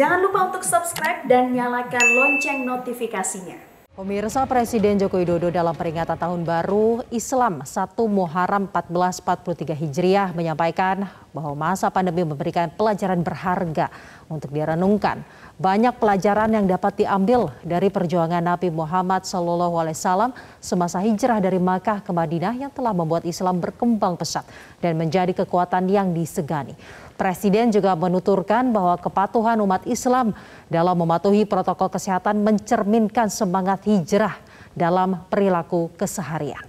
Jangan lupa untuk subscribe dan nyalakan lonceng notifikasinya. Pemirsa Presiden Joko Widodo dalam peringatan Tahun Baru Islam 1 Muharram 1443 Hijriah menyampaikan bahwa masa pandemi memberikan pelajaran berharga untuk direnungkan. Banyak pelajaran yang dapat diambil dari perjuangan Nabi Muhammad SAW semasa hijrah dari Makkah ke Madinah yang telah membuat Islam berkembang pesat dan menjadi kekuatan yang disegani. Presiden juga menuturkan bahwa kepatuhan umat Islam dalam mematuhi protokol kesehatan mencerminkan semangat hijrah dalam perilaku keseharian.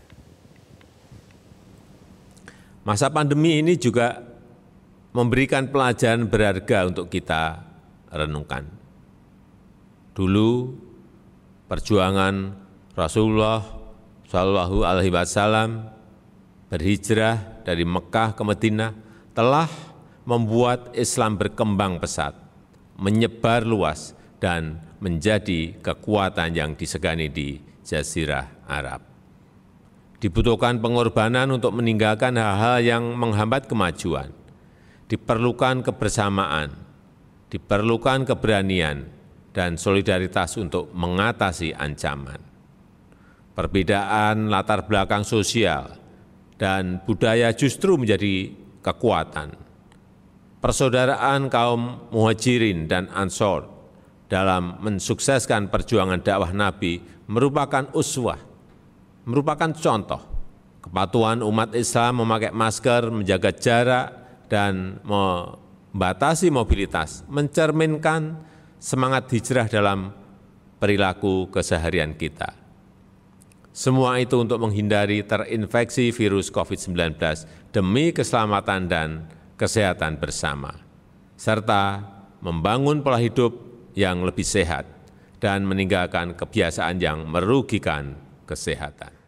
Masa pandemi ini juga memberikan pelajaran berharga untuk kita renungkan. Dulu perjuangan Rasulullah Shallallahu Alaihi Wasallam berhijrah dari Mekah ke Madinah telah membuat Islam berkembang pesat, menyebar luas, dan menjadi kekuatan yang disegani di Jazirah Arab. Dibutuhkan pengorbanan untuk meninggalkan hal-hal yang menghambat kemajuan. Diperlukan kebersamaan, diperlukan keberanian, dan solidaritas untuk mengatasi ancaman. Perbedaan latar belakang sosial dan budaya justru menjadi kekuatan persaudaraan kaum muhajirin dan ansor dalam mensukseskan perjuangan dakwah Nabi merupakan uswah, merupakan contoh kepatuhan umat Islam memakai masker, menjaga jarak, dan membatasi mobilitas, mencerminkan semangat hijrah dalam perilaku keseharian kita. Semua itu untuk menghindari terinfeksi virus COVID-19 demi keselamatan dan kesehatan bersama, serta membangun pola hidup yang lebih sehat dan meninggalkan kebiasaan yang merugikan kesehatan.